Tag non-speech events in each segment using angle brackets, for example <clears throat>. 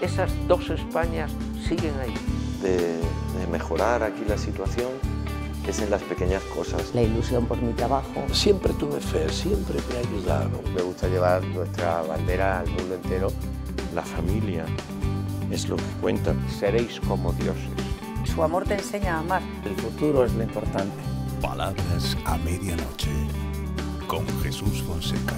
Esas dos Españas siguen ahí. De, mejorar aquí la situación es en las pequeñas cosas. La ilusión por mi trabajo. Siempre tuve fe, siempre me ayudado. Me gusta llevar nuestra bandera al mundo entero. La familia es lo que cuenta. Seréis como dioses. Su amor te enseña a amar. El futuro es lo importante. Palabras a medianoche con Jesús Fonseca.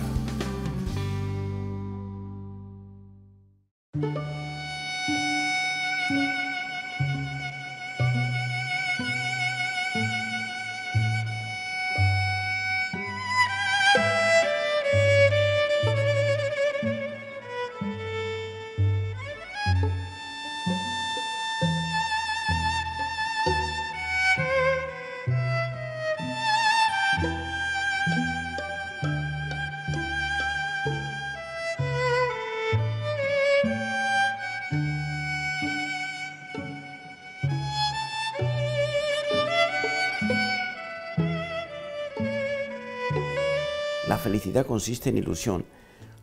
felicidad consiste en ilusión.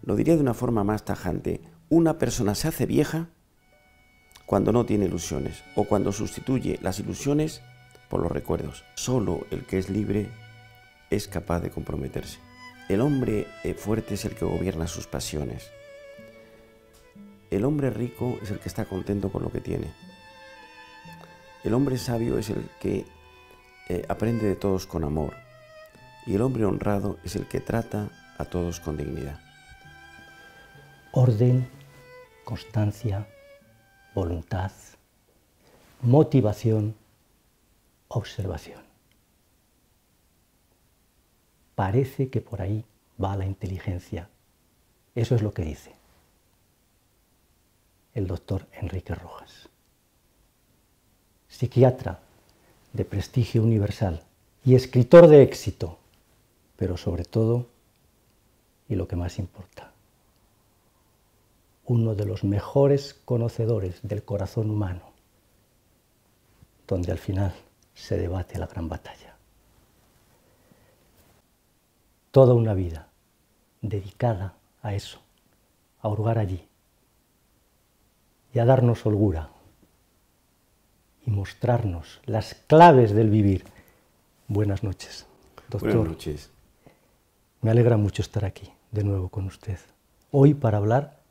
Lo diría de una forma más tajante. Una persona se hace vieja cuando no tiene ilusiones o cuando sustituye las ilusiones por los recuerdos. Solo el que es libre es capaz de comprometerse. El hombre eh, fuerte es el que gobierna sus pasiones. El hombre rico es el que está contento con lo que tiene. El hombre sabio es el que eh, aprende de todos con amor y el hombre honrado es el que trata a todos con dignidad. Orden, constancia, voluntad, motivación, observación. Parece que por ahí va la inteligencia. Eso es lo que dice el doctor Enrique Rojas. Psiquiatra de prestigio universal y escritor de éxito pero sobre todo, y lo que más importa, uno de los mejores conocedores del corazón humano, donde al final se debate la gran batalla. Toda una vida dedicada a eso, a hurgar allí y a darnos holgura y mostrarnos las claves del vivir. Buenas noches, doctor. Buenas noches. Me alegra mucho estar aquí de nuevo con usted, hoy para hablar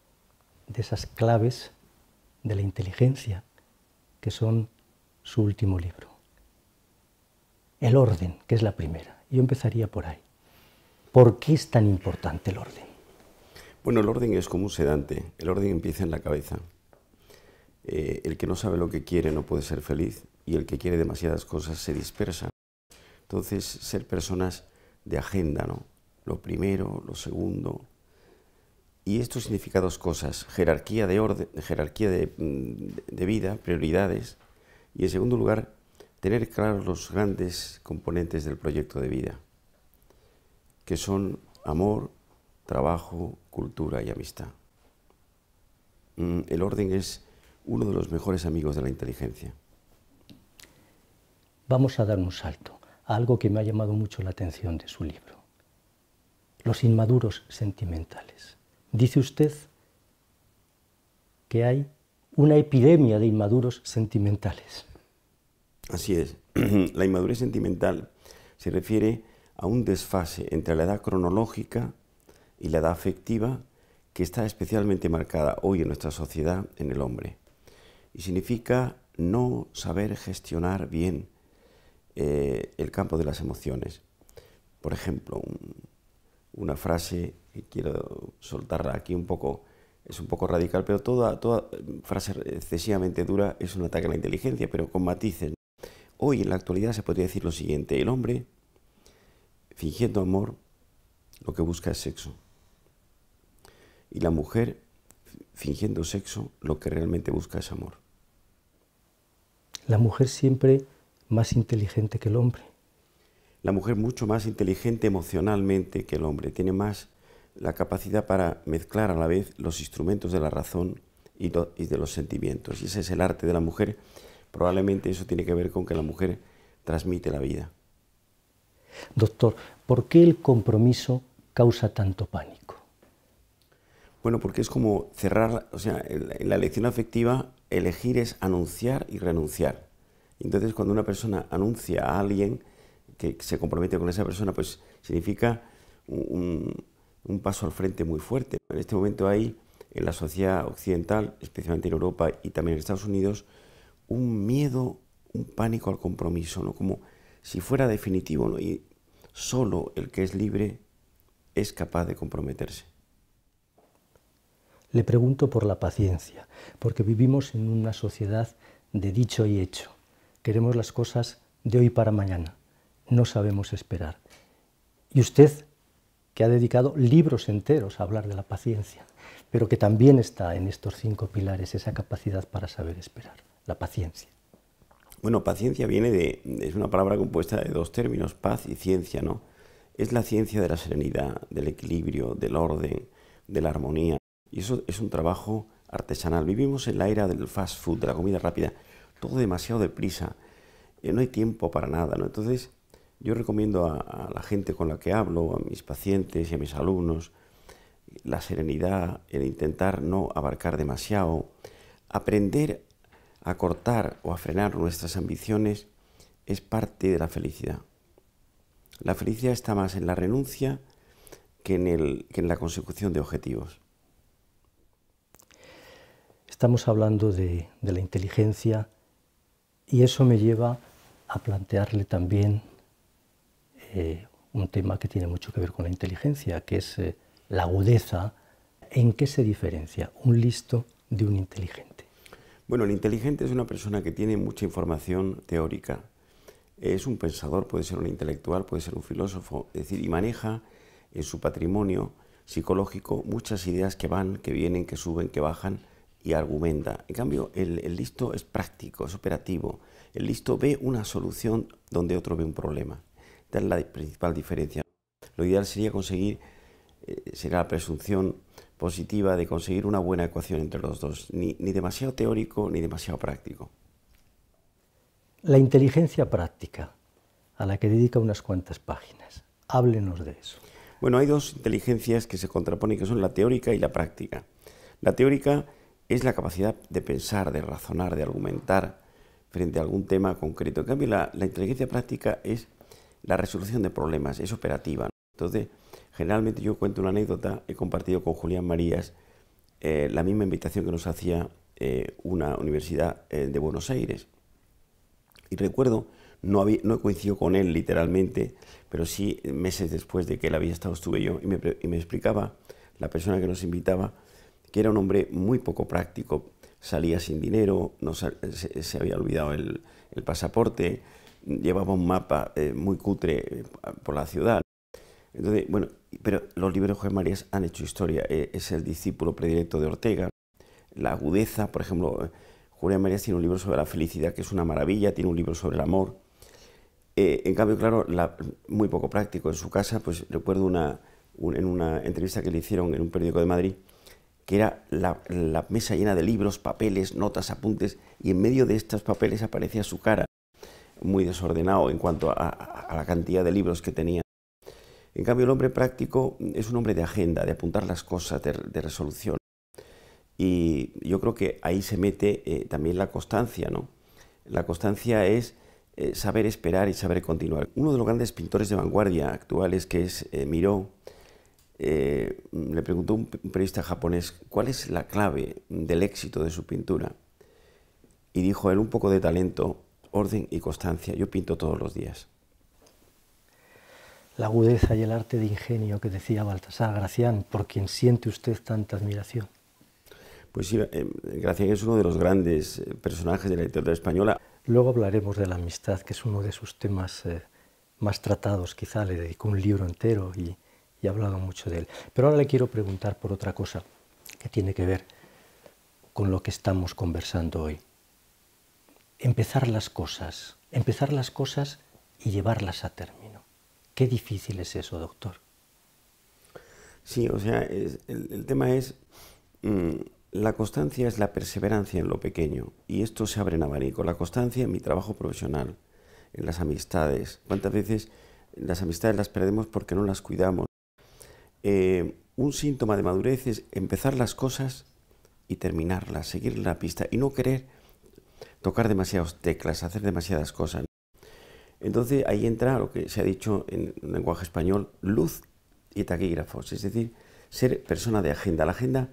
de esas claves de la inteligencia que son su último libro. El orden, que es la primera. Yo empezaría por ahí. ¿Por qué es tan importante el orden? Bueno, el orden es como un sedante. El orden empieza en la cabeza. Eh, el que no sabe lo que quiere no puede ser feliz y el que quiere demasiadas cosas se dispersa. Entonces, ser personas de agenda, ¿no? lo primero, lo segundo. Y esto significa dos cosas, jerarquía de, orden, jerarquía mm, de, vida, prioridades, y en segundo lugar, tener claros los grandes componentes del proyecto de vida, que son amor, trabajo, cultura y amistad. Mm, el orden es uno de los mejores amigos de la inteligencia. Vamos a dar un salto a algo que me ha llamado mucho la atención de su libro los inmaduros sentimentales. Dice usted que hay una epidemia de inmaduros sentimentales. Así es. <clears throat> La inmadurez sentimental se refiere a un desfase entre la edad cronológica y la edad afectiva que está especialmente marcada hoy en nuestra sociedad en el hombre. Y significa no saber gestionar bien eh, el campo de las emociones. Por ejemplo, un, una frase que quiero soltar aquí un poco, es un poco radical, pero toda, toda frase excesivamente dura es un ataque a la inteligencia, pero con matices. Hoy en la actualidad se podría decir lo siguiente, el hombre, fingiendo amor, lo que busca es sexo. Y la mujer, fingiendo sexo, lo que realmente busca es amor. La mujer siempre más inteligente que el hombre la mujer mucho más inteligente emocionalmente que el hombre, tiene más la capacidad para mezclar a la vez los instrumentos de la razón y, y, de los sentimientos. Y ese es el arte de la mujer. Probablemente eso tiene que ver con que la mujer transmite la vida. Doctor, ¿por qué el compromiso causa tanto pánico? Bueno, porque es como cerrar, o sea, en la elección afectiva elegir es anunciar y renunciar. Entonces cuando una persona anuncia a alguien, que se compromete con esa persona, pues significa un, paso al frente muy fuerte. En este momento hay en la sociedad occidental, especialmente en Europa y también en Estados Unidos, un miedo, un pánico al compromiso, ¿no? como si fuera definitivo, y solo el que es libre es capaz de comprometerse. Le pregunto por la paciencia, porque vivimos en una sociedad de dicho y hecho. Queremos las cosas de hoy para mañana no sabemos esperar. Y usted, que ha dedicado libros enteros a hablar de la paciencia, pero que también está en estos cinco pilares esa capacidad para saber esperar, la paciencia. Bueno, paciencia viene de, es una palabra compuesta de dos términos, paz y ciencia, ¿no? Es la ciencia de la serenidad, del equilibrio, del orden, de la armonía. Y eso es un trabajo artesanal. Vivimos en la era del fast food, de la comida rápida, todo demasiado deprisa, eh, no hay tiempo para nada, ¿no? Entonces, yo recomiendo a, la gente con la que hablo, a mis pacientes y a mis alumnos, la serenidad, el intentar no abarcar demasiado, aprender a cortar o a frenar nuestras ambiciones es parte de la felicidad. La felicidad está más en la renuncia que en, la consecución de objetivos. Estamos hablando de la inteligencia y eso me lleva a plantearle también eh, un tema que tiene mucho que ver con la inteligencia, que es eh, la agudeza. ¿En qué se diferencia un listo de un inteligente? Bueno, el inteligente es una persona que tiene mucha información teórica. Es un pensador, puede ser un intelectual, puede ser un filósofo, es decir, y maneja en su patrimonio psicológico muchas ideas que van, que vienen, que suben, que bajan y argumenta. En cambio, el listo es práctico, es operativo. El listo ve una solución donde otro ve un problema. Esta es la principal diferencia. Lo ideal sería conseguir, eh, será la presunción positiva de conseguir una buena ecuación entre los dos, ni, demasiado teórico ni demasiado práctico. La inteligencia práctica, a la que dedica unas cuantas páginas. Háblenos de eso. Bueno, hay dos inteligencias que se contraponen, que son la teórica y la práctica. La teórica es la capacidad de pensar, de razonar, de argumentar frente a algún tema concreto. En cambio, la inteligencia práctica es la resolución de problemas, es operativa. Entonces, generalmente yo cuento una anécdota, he compartido con Julián Marías eh, la misma invitación que nos hacía eh, una universidad eh, de Buenos Aires. Y recuerdo, no, había, no coincidió con él literalmente, pero sí meses después de que él había estado estuve yo y me, explicaba la persona que nos invitaba que era un hombre muy poco práctico, salía sin dinero, se, había olvidado el pasaporte, llevaba un mapa eh, muy cutre eh, por la ciudad. Entonces, bueno, pero los libros de José Marías han hecho historia. Eh, es el discípulo predilecto de Ortega. La agudeza, por ejemplo, Julián Marías tiene un libro sobre la felicidad, que es una maravilla, tiene un libro sobre el amor. en cambio, claro, muy poco práctico. En su casa, pues recuerdo una, en una entrevista que le hicieron en un periódico de Madrid, que era la, la, mesa llena de libros, papeles, notas, apuntes, y en medio de estos papeles aparecía su cara muy desordenado en cuanto a, la cantidad de libros que tenía. En cambio, el hombre práctico es un hombre de agenda, de apuntar las cosas, de, resolución. Y yo creo que ahí se mete eh, también la constancia, ¿no? La constancia es eh, saber esperar y saber continuar. Uno de los grandes pintores de vanguardia actuales, que es eh, Miró, le preguntó un periodista japonés cuál es la clave del éxito de su pintura. Y dijo él un poco de talento orden y constancia. Yo pinto todos los días. La agudeza y el arte de ingenio que decía Baltasar Gracián, por quien siente usted tanta admiración. Pues sí, eh, Gracián es uno de los grandes eh, personajes de la literatura española. Luego hablaremos de la amistad, que es uno de sus temas eh, más tratados, quizá le dedicó un libro entero y, he hablado mucho de él. Pero ahora le quiero preguntar por otra cosa que tiene que ver con lo que estamos conversando hoy empezar las cosas, empezar las cosas y llevarlas a término. Qué difícil es eso, doctor. Sí, o sea, el, tema es, mm, la constancia es la perseverancia en lo pequeño y esto se abre en abanico. La constancia en mi trabajo profesional, en las amistades. ¿Cuántas veces las amistades las perdemos porque no las cuidamos? Eh, un síntoma de madurez es empezar las cosas y terminarlas, seguir la pista y no querer tocar demasiadas teclas, hacer demasiadas cosas. Entonces ahí entra lo que se ha dicho en lenguaje español, luz y taquígrafos, es decir, ser persona de agenda. La agenda,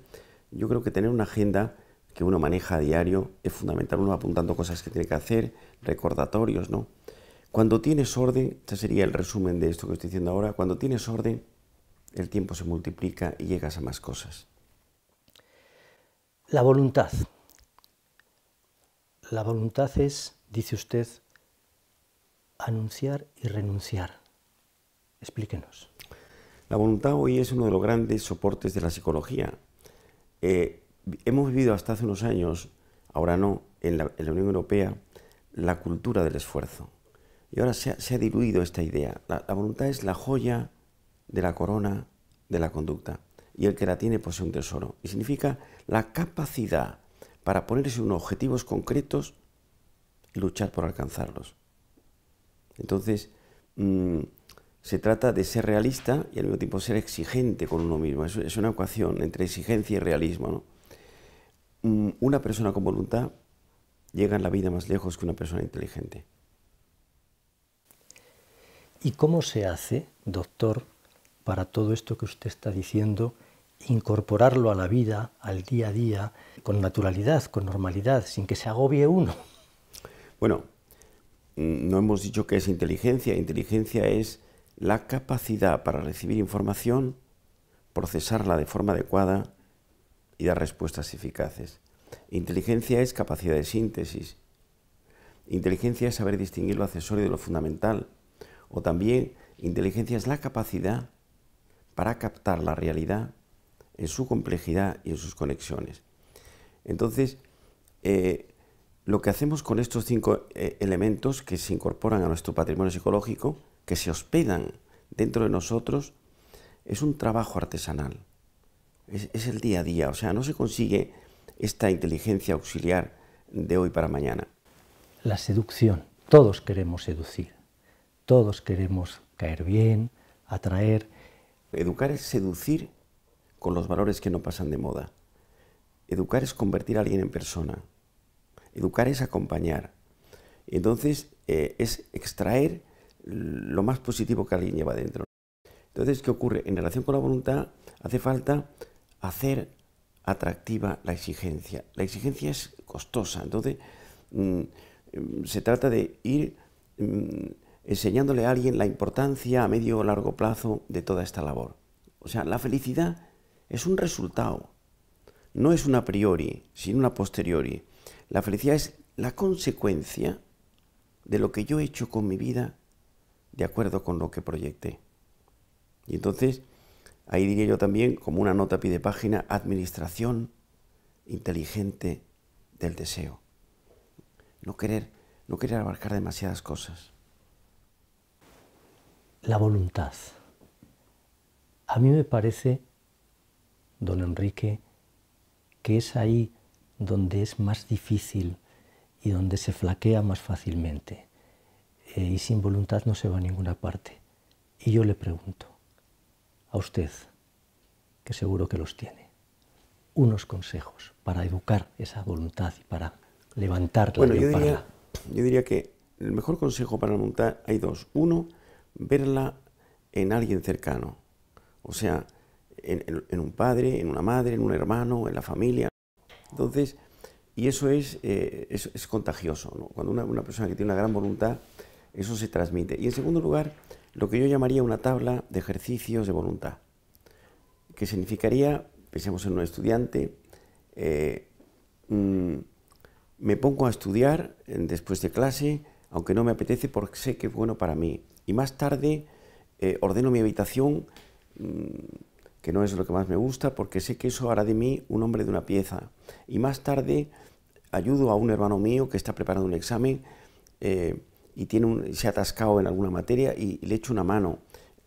yo creo que tener una agenda que uno maneja a diario es fundamental, uno va apuntando cosas que tiene que hacer, recordatorios, ¿no? Cuando tienes orden, este sería el resumen de esto que estoy diciendo ahora, cuando tienes orden, el tiempo se multiplica y llegas a más cosas. La voluntad. La voluntad es, dice usted, anunciar y renunciar. Explíquenos. La voluntad hoy es uno de los grandes soportes de la psicología. Eh, hemos vivido hasta hace unos años, ahora no, en la, Unión Europea, la cultura del esfuerzo. Y ahora se ha, diluido esta idea. la, voluntad es la joya de la corona de la conducta. Y el que la tiene posee un tesoro. Y significa la capacidad para ponerse unos objetivos concretos y luchar por alcanzarlos. Entonces, mm, se trata de ser realista y al mismo tiempo ser exigente con uno mismo. Es, una ecuación entre exigencia y realismo. Mm, una persona con voluntad llega en la vida más lejos que una persona inteligente. ¿Y cómo se hace, doctor, para todo esto que usted está diciendo incorporarlo a la vida, al día a día, con naturalidad, con normalidad, sin que se agobie uno. Bueno, mm, no hemos dicho que es inteligencia. Inteligencia es la capacidad para recibir información, procesarla de forma adecuada y dar respuestas eficaces. Inteligencia es capacidad de síntesis. Inteligencia es saber distinguir lo accesorio de lo fundamental. O también inteligencia es la capacidad para captar la realidad en su complejidad y en sus conexiones. Entonces, eh, lo que hacemos con estos cinco eh, elementos que se incorporan a nuestro patrimonio psicológico, que se hospedan dentro de nosotros, es un trabajo artesanal. Es, es el día a día, o sea, no se consigue esta inteligencia auxiliar de hoy para mañana. La seducción. Todos queremos seducir. Todos queremos caer bien, atraer. Educar es seducir con los valores que no pasan de moda. Educar es convertir a alguien en persona. Educar es acompañar. Entonces, eh, es extraer lo más positivo que alguien lleva dentro. Entonces, ¿qué ocurre? En relación con la voluntad, hace falta hacer atractiva la exigencia. La exigencia es costosa, entonces mm, se trata de ir mm, enseñándole a alguien la importancia a medio o largo plazo de toda esta labor. O sea, la felicidad es un resultado. No es una priori, sino una posteriori. La felicidad es la consecuencia de lo que yo he hecho con mi vida de acuerdo con lo que proyecté. Y entonces, ahí diría yo también, como una nota pide de página, administración inteligente del deseo. No querer, no querer abarcar demasiadas cosas. La voluntad. A mí me parece don Enrique, que es ahí donde es más difícil y donde se flaquea más fácilmente. Eh, y sin voluntad no se va a ninguna parte. Y yo le pregunto, a usted, que seguro que los tiene, unos consejos para educar esa voluntad y para levantarla. Bueno, yo diría, yo diría que el mejor consejo para montar hay dos. Uno, verla en alguien cercano. O sea, en, un padre, en una madre, en un hermano, en la familia. Entonces, y eso es, eh, es, contagioso. Cuando una, persona que tiene una gran voluntad, eso se transmite. Y en segundo lugar, lo que yo llamaría una tabla de ejercicios de voluntad, que significaría, pensemos en un estudiante, eh, mm, me pongo a estudiar eh, después de clase, aunque no me apetece porque sé que es bueno para mí. Y más tarde ordeno mi habitación mm, que no es lo que más me gusta, porque sé que eso hará de mí un hombre de una pieza. Y más tarde ayudo a un hermano mío que está preparando un examen eh, y tiene se ha atascado en alguna materia y, le echo una mano.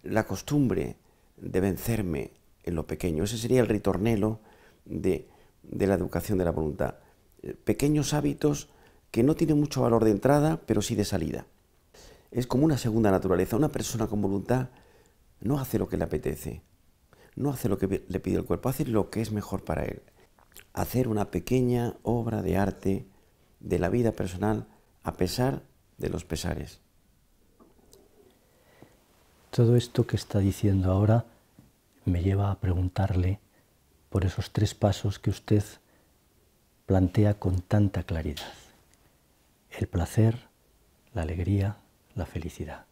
La costumbre de vencerme en lo pequeño, ese sería el ritornelo de, de la educación de la voluntad. Eh, pequeños hábitos que no tienen mucho valor de entrada, pero sí de salida. Es como una segunda naturaleza. Una persona con voluntad no hace lo que le apetece, no hace lo que le pide el cuerpo, hace lo que es mejor para él. Hacer una pequeña obra de arte de la vida personal a pesar de los pesares. Todo esto que está diciendo ahora me lleva a preguntarle por esos tres pasos que usted plantea con tanta claridad. El placer, la alegría, la felicidad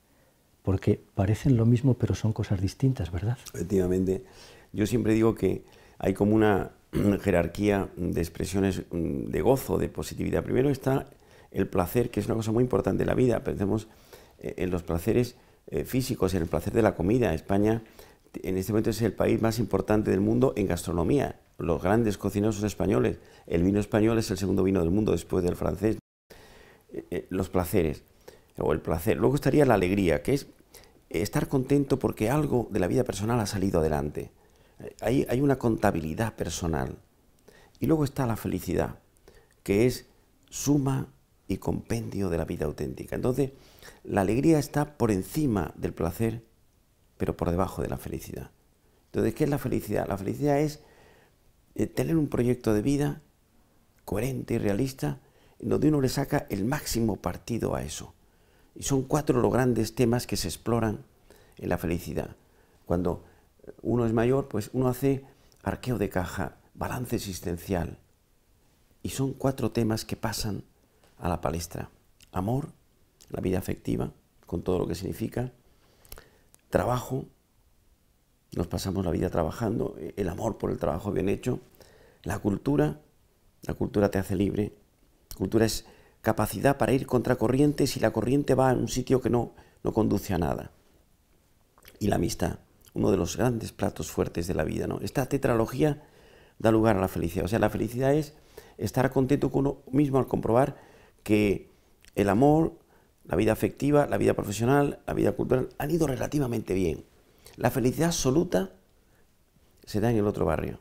porque parecen lo mismo, pero son cosas distintas, ¿verdad? Efectivamente. Yo siempre digo que hay como una <clears throat> jerarquía de expresiones mm, de gozo, de positividad. Primero está el placer, que es una cosa muy importante en la vida. Pensemos eh, en los placeres eh, físicos, en el placer de la comida. España en este momento es el país más importante del mundo en gastronomía. Los grandes cocineros son españoles. El vino español es el segundo vino del mundo después del francés. Eh, los placeres, o el placer. Luego estaría la alegría, que es estar contento porque algo de la vida personal ha salido adelante. Hay, hay una contabilidad personal. Y luego está la felicidad, que es suma y compendio de la vida auténtica. Entonces, la alegría está por encima del placer, pero por debajo de la felicidad. Entonces, ¿qué es la felicidad? La felicidad es eh, tener un proyecto de vida coherente y realista, en donde uno le saca el máximo partido a eso. Y son cuatro los grandes temas que se exploran en la felicidad. Cuando uno es mayor, pues uno hace arqueo de caja, balance existencial. Y son cuatro temas que pasan a la palestra. Amor, la vida afectiva, con todo lo que significa. Trabajo, nos pasamos la vida trabajando, el amor por el trabajo bien hecho. La cultura, la cultura te hace libre. cultura es capacidad para ir contra corriente si la corriente va a un sitio que no, no conduce a nada. Y la amistad, uno de los grandes platos fuertes de la vida. ¿no? Esta tetralogía da lugar a la felicidad. O sea, la felicidad es estar contento con uno mismo al comprobar que el amor, la vida afectiva, la vida profesional, la vida cultural han ido relativamente bien. La felicidad absoluta se da en el otro barrio.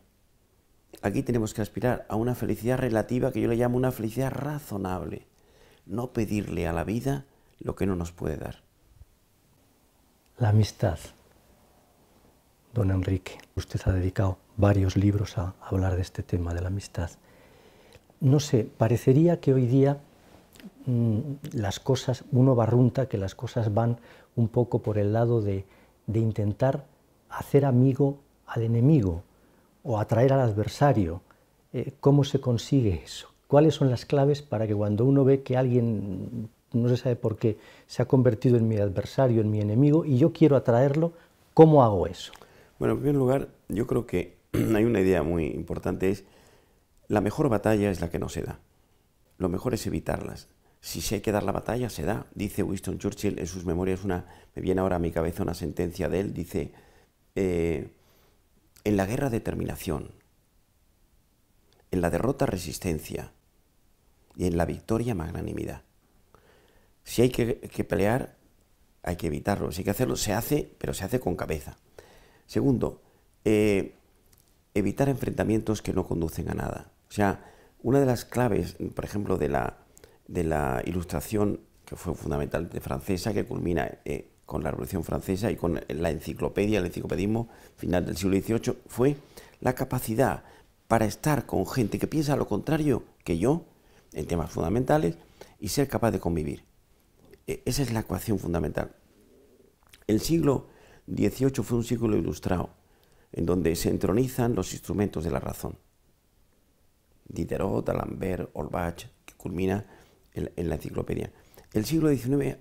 Aquí tenemos que aspirar a una felicidad relativa que yo le llamo una felicidad razonable no pedirle a la vida lo que no nos puede dar. La amistad. Don Enrique, usted ha dedicado varios libros a hablar de este tema de la amistad. No sé, parecería que hoy día mm, las cosas, uno barrunta que las cosas van un poco por el lado de, intentar hacer amigo al enemigo o atraer al adversario. Eh, ¿Cómo se consigue eso? cuáles son las claves para que cuando uno ve que alguien, no se sabe por qué, se ha convertido en mi adversario, en mi enemigo, y yo quiero atraerlo, ¿cómo hago eso? Bueno, en primer lugar, yo creo que <clears throat> hay una idea muy importante, es la mejor batalla es la que no se da. Lo mejor es evitarlas. Si se hay que dar la batalla, se da. Dice Winston Churchill en sus memorias, una, me viene ahora a mi cabeza una sentencia de él, dice, eh, en la guerra determinación, en la derrota resistencia, y en la victoria magnanimidad. Si hay que, pelear, hay que evitarlo. Si hay que hacerlo, se hace, pero se hace con cabeza. Segundo, eh, evitar enfrentamientos que no conducen a nada. O sea, una de las claves, por ejemplo, de la, de la ilustración que fue fundamental de francesa, que culmina eh, con la Revolución Francesa y con la enciclopedia, el enciclopedismo final del siglo XVIII, fue la capacidad para estar con gente que piensa lo contrario que yo, en temas fundamentales y ser capaz de convivir. E, esa es la ecuación fundamental. El siglo XVIII fue un siglo ilustrado, en donde se entronizan los instrumentos de la razón. Diderot, D'Alembert, Olbach, que culmina en, la enciclopedia. El siglo XIX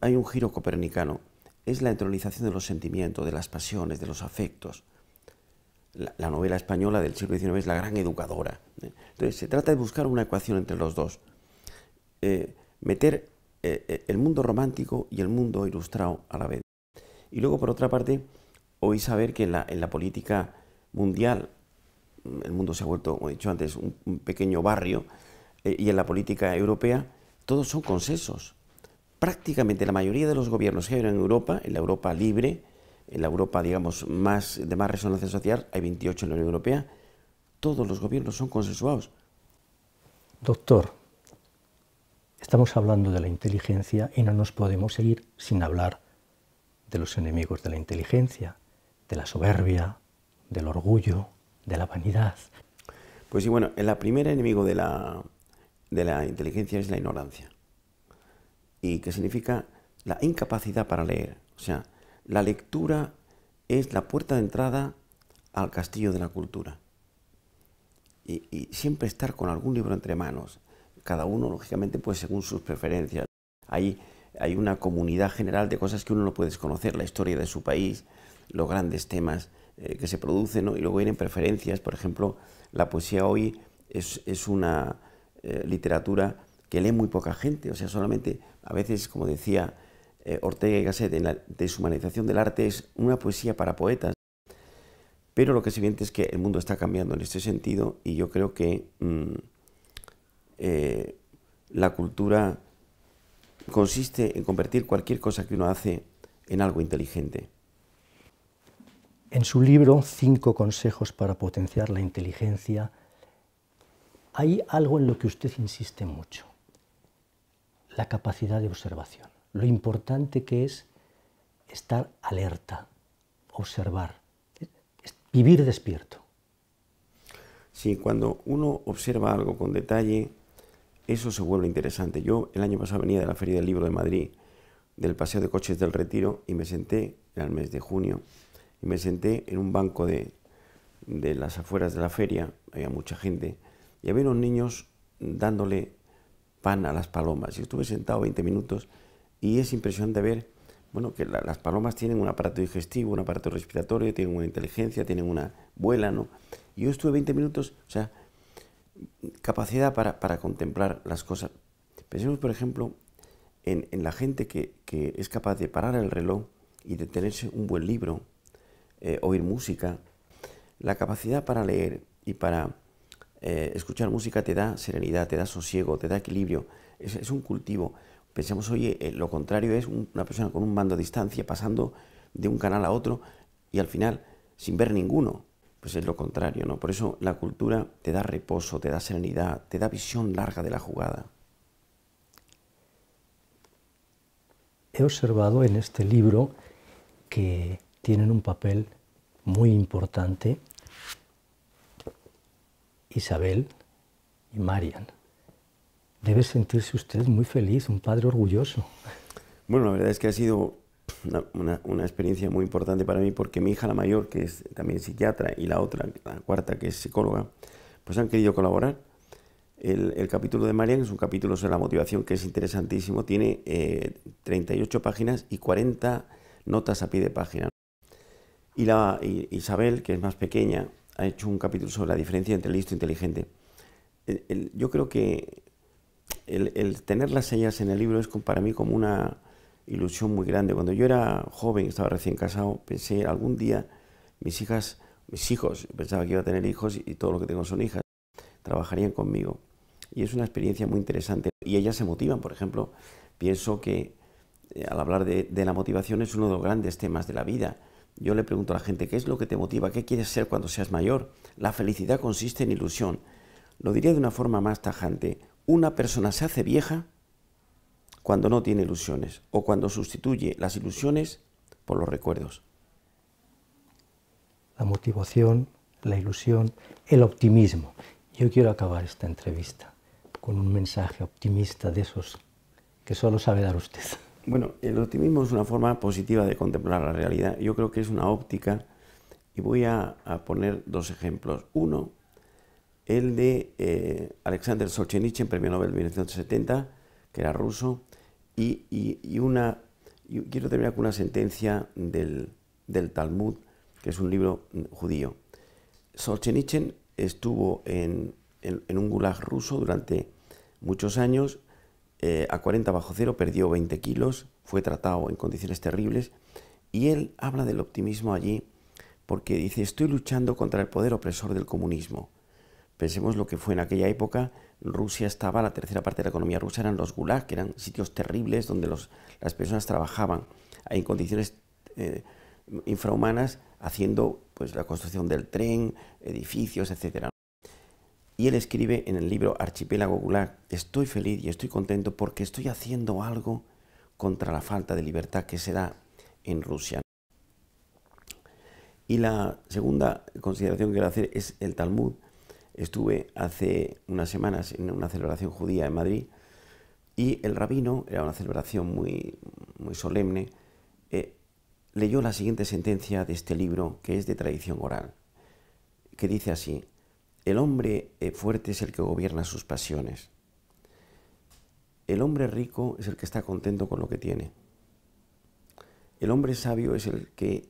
hay un giro copernicano, es la entronización de los sentimientos, de las pasiones, de los afectos, la, novela española del siglo XIX es la gran educadora. ¿eh? Entonces, se trata de buscar una ecuación entre los dos. Eh, meter eh, el mundo romántico y el mundo ilustrado a la vez. Y luego, por otra parte, hoy saber que en la, política mundial, el mundo se ha vuelto, como he dicho antes, un, un pequeño barrio, y en la política europea, todos son consensos. Prácticamente la mayoría de los gobiernos que hay en Europa, en la Europa libre, en la Europa, digamos, más, de más resonancia social, hay 28 en la Unión Europea, todos los gobiernos son consensuados. Doctor, estamos hablando de la inteligencia y no nos podemos seguir sin hablar de los enemigos de la inteligencia, de la soberbia, del orgullo, de la vanidad. Pues sí, bueno, el primer enemigo de la, de la inteligencia es la ignorancia. ¿Y qué significa? La incapacidad para leer. O sea, la lectura es la puerta de entrada al castillo de la cultura. Y, siempre estar con algún libro entre manos, cada uno lógicamente pues según sus preferencias. Hay, hay una comunidad general de cosas que uno no puede desconocer, la historia de su país, los grandes temas eh, que se producen, y luego vienen preferencias, por ejemplo, la poesía hoy es, una eh, literatura que lee muy poca gente, o sea, solamente a veces, como decía eh, Ortega y Gasset en la deshumanización del arte es una poesía para poetas. Pero lo que se siente es que el mundo está cambiando en este sentido y yo creo que mm, eh, la cultura consiste en convertir cualquier cosa que uno hace en algo inteligente. En su libro, Cinco consejos para potenciar la inteligencia, hay algo en lo que usted insiste mucho, la capacidad de observación lo importante que es estar alerta, observar, vivir despierto. Sí, cuando uno observa algo con detalle, eso se vuelve interesante. Yo el año pasado venía de la Feria del Libro de Madrid, del Paseo de Coches del Retiro, y me senté, era el mes de junio, y me senté en un banco de, de las afueras de la feria, había mucha gente, y había unos niños dándole pan a las palomas. Y estuve sentado 20 minutos y es impresionante ver, bueno, que las palomas tienen un aparato digestivo, un aparato respiratorio, tienen una inteligencia, tienen una vuela, ¿no? Yo estuve 20 minutos, o sea, capacidad para, contemplar las cosas. Pensemos, por ejemplo, en, la gente que, es capaz de parar el reloj y de tenerse un buen libro, eh, oír música. La capacidad para leer y para eh, escuchar música te da serenidad, te da sosiego, te da equilibrio. es, un cultivo pensamos, oye, eh, lo contrario es una persona con un mando a distancia pasando de un canal a otro y al final sin ver ninguno. Pues es lo contrario, ¿no? Por eso la cultura te da reposo, te da serenidad, te da visión larga de la jugada. He observado en este libro que tienen un papel muy importante Isabel y Marian debe sentirse usted muy feliz, un padre orgulloso. Bueno, la verdad es que ha sido una, experiencia muy importante para mí porque mi hija la mayor, que es también psiquiatra, y la otra, la cuarta, que es psicóloga, pues han querido colaborar. El, capítulo de Marian es un capítulo sobre la motivación que es interesantísimo, tiene 38 eh, páginas y 40 notas a pie de página. Y, la, Isabel, que es más pequeña, ha hecho un capítulo sobre la diferencia entre listo e inteligente. yo creo que el, el, tener las ellas en el libro es para mí como una ilusión muy grande. Cuando yo era joven, estaba recién casado, pensé algún día mis hijas, mis hijos, pensaba que iba a tener hijos y todo lo que tengo son hijas, trabajarían conmigo. Y es una experiencia muy interesante. Y ellas se motivan, por ejemplo, pienso que eh, al hablar de, de la motivación es uno de los grandes temas de la vida. Yo le pregunto a la gente, ¿qué es lo que te motiva? ¿Qué quieres ser cuando seas mayor? La felicidad consiste en ilusión. Lo diría de una forma más tajante una persona se hace vieja cuando no tiene ilusiones o cuando sustituye las ilusiones por los recuerdos. La motivación, la ilusión, el optimismo. Yo quiero acabar esta entrevista con un mensaje optimista de esos que solo sabe dar usted. Bueno, el optimismo es una forma positiva de contemplar la realidad. Yo creo que es una óptica y voy a, poner dos ejemplos. Uno el de eh, Alexander Solzhenitsyn, premio Nobel de 1970, que era ruso, y, una, quiero terminar con una sentencia del, Talmud, que es un libro judío. Solzhenitsyn estuvo en, un gulag ruso durante muchos años, eh, a 40 bajo cero, perdió 20 kilos, fue tratado en condiciones terribles, y él habla del optimismo allí porque dice, estoy luchando contra el poder opresor del comunismo Pensemos lo que fue en aquella época. Rusia estaba, la tercera parte de la economía rusa eran los gulags, que eran sitios terribles donde las personas trabajaban en condiciones eh, infrahumanas, haciendo pues, la construcción del tren, edificios, etc. Y él escribe en el libro Archipiélago Gulag, estoy feliz y estoy contento porque estoy haciendo algo contra la falta de libertad que se da en Rusia. Y la segunda consideración que quiero hacer es el Talmud, Estuve hace unas semanas en una celebración judía en Madrid y el rabino, era una celebración muy, muy solemne, eh, leyó la siguiente sentencia de este libro, que es de tradición oral, que dice así, el hombre eh, fuerte es el que gobierna sus pasiones, el hombre rico es el que está contento con lo que tiene, el hombre sabio es el que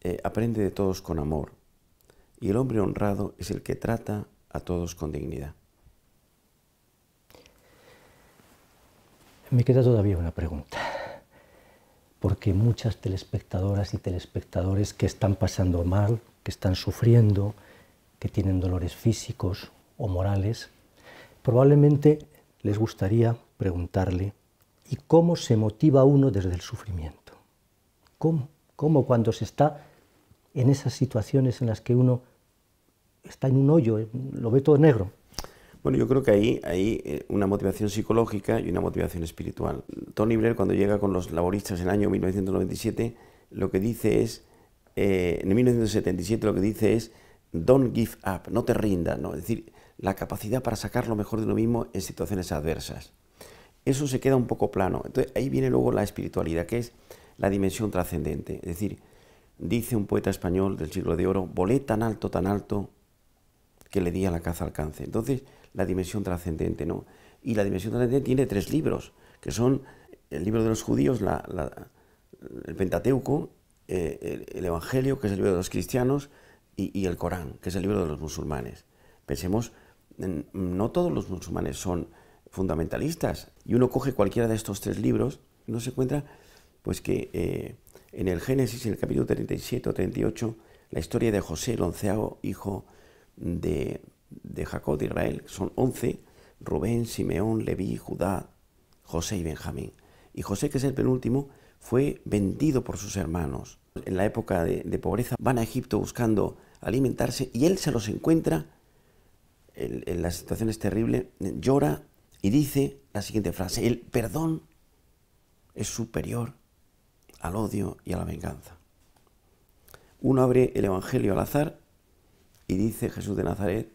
eh, aprende de todos con amor, y el hombre honrado es el que trata a todos con dignidad. Me queda todavía una pregunta, porque muchas telespectadoras y telespectadores que están pasando mal, que están sufriendo, que tienen dolores físicos o morales, probablemente les gustaría preguntarle, ¿y cómo se motiva uno desde el sufrimiento? ¿Cómo? ¿Cómo cuando se está en esas situaciones en las que uno está en un hoyo, eh, lo ve todo negro. Bueno, yo creo que ahí hay eh, una motivación psicológica y una motivación espiritual. Tony Blair, cuando llega con los laboristas en el año 1997, lo que dice es, eh, en 1977 lo que dice es, don't give up, no te rindas, ¿no? es decir, la capacidad para sacar lo mejor de uno mismo en situaciones adversas. Eso se queda un poco plano. Entonces ahí viene luego la espiritualidad, que es la dimensión trascendente. Es decir, dice un poeta español del siglo de oro, volé tan alto, tan alto, que le di a la caza alcance Entonces, la dimensión trascendente, ¿no? Y la dimensión trascendente tiene tres libros, que son el libro de los judíos, la, el Pentateuco, eh, el, Evangelio, que es el libro de los cristianos, y, el Corán, que es el libro de los musulmanes. Pensemos, no todos los musulmanes son fundamentalistas, y uno coge cualquiera de estos tres libros, no se encuentra pues que eh, en el Génesis, en el capítulo 37 o 38, la historia de José, el onceavo hijo de, Jacob de Israel, son 11, Rubén, Simeón, Leví, Judá, José y Benjamín. Y José, que es el penúltimo, fue vendido por sus hermanos. En la época de, pobreza van a Egipto buscando alimentarse y él se los encuentra, en, la situación es terrible, llora y dice la siguiente frase, el perdón es superior al odio y a la venganza. Uno abre el Evangelio al azar y dice Jesús de Nazaret,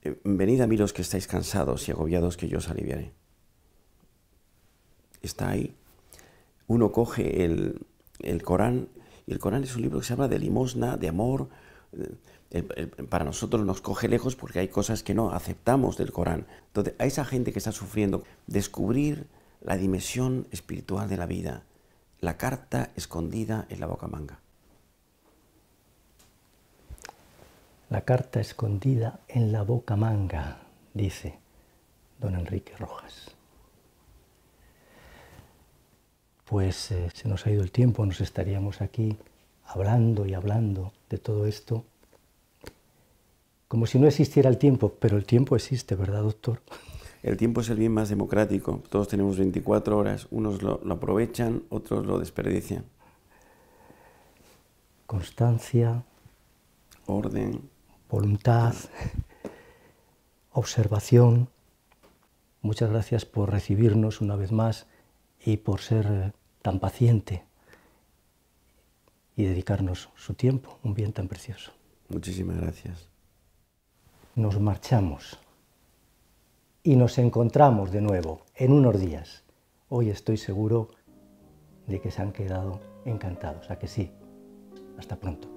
eh, venid a mí los que estáis cansados y agobiados, que yo os aliviaré. Está ahí. Uno coge el, Corán, y el Corán es un libro que se habla de limosna, de amor. Eh, para nosotros nos coge lejos porque hay cosas que no aceptamos del Corán. Entonces, a esa gente que está sufriendo, descubrir la dimensión espiritual de la vida, la carta escondida en la boca manga. La carta escondida en la boca manga, dice don Enrique Rojas. Pues eh, se nos ha ido el tiempo, nos estaríamos aquí hablando y hablando de todo esto, como si no existiera el tiempo, pero el tiempo existe, ¿verdad, doctor? El tiempo es el bien más democrático, todos tenemos 24 horas, unos lo aprovechan, otros lo desperdician. Constancia. Orden voluntad, observación. Muchas gracias por recibirnos una vez más y por ser eh, tan paciente y dedicarnos su tiempo, un bien tan precioso. Muchísimas gracias. Nos marchamos y nos encontramos de nuevo en unos días. Hoy estoy seguro de que se han quedado encantados. A que sí. Hasta pronto.